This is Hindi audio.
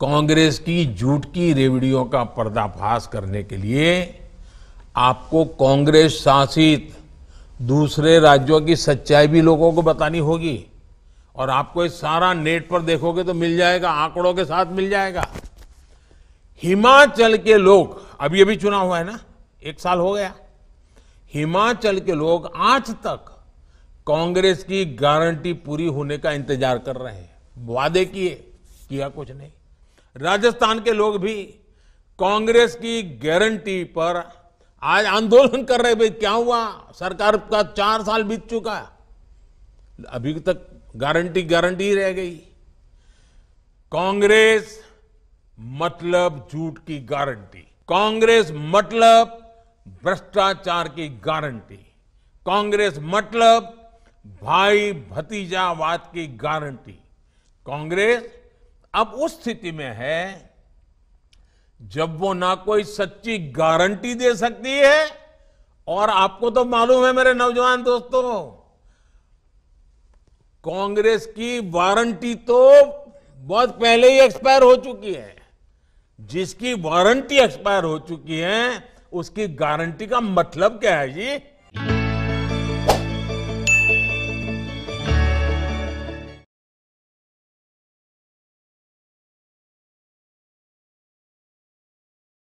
कांग्रेस की झूठ की रेवड़ियों का पर्दाफाश करने के लिए आपको कांग्रेस शासित दूसरे राज्यों की सच्चाई भी लोगों को बतानी होगी और आपको ये सारा नेट पर देखोगे तो मिल जाएगा आंकड़ों के साथ मिल जाएगा हिमाचल के लोग अभी अभी चुनाव हुआ है ना एक साल हो गया हिमाचल के लोग आज तक कांग्रेस की गारंटी पूरी होने का इंतजार कर रहे हैं वादे किए किया कुछ नहीं राजस्थान के लोग भी कांग्रेस की गारंटी पर आज आंदोलन कर रहे भाई क्या हुआ सरकार का चार साल बीत चुका अभी तक गारंटी गारंटी रह गई कांग्रेस मतलब झूठ की गारंटी कांग्रेस मतलब भ्रष्टाचार की गारंटी कांग्रेस मतलब भाई भतीजावाद की गारंटी कांग्रेस अब उस स्थिति में है जब वो ना कोई सच्ची गारंटी दे सकती है और आपको तो मालूम है मेरे नौजवान दोस्तों कांग्रेस की वारंटी तो बहुत पहले ही एक्सपायर हो चुकी है जिसकी वारंटी एक्सपायर हो चुकी है उसकी गारंटी का मतलब क्या है जी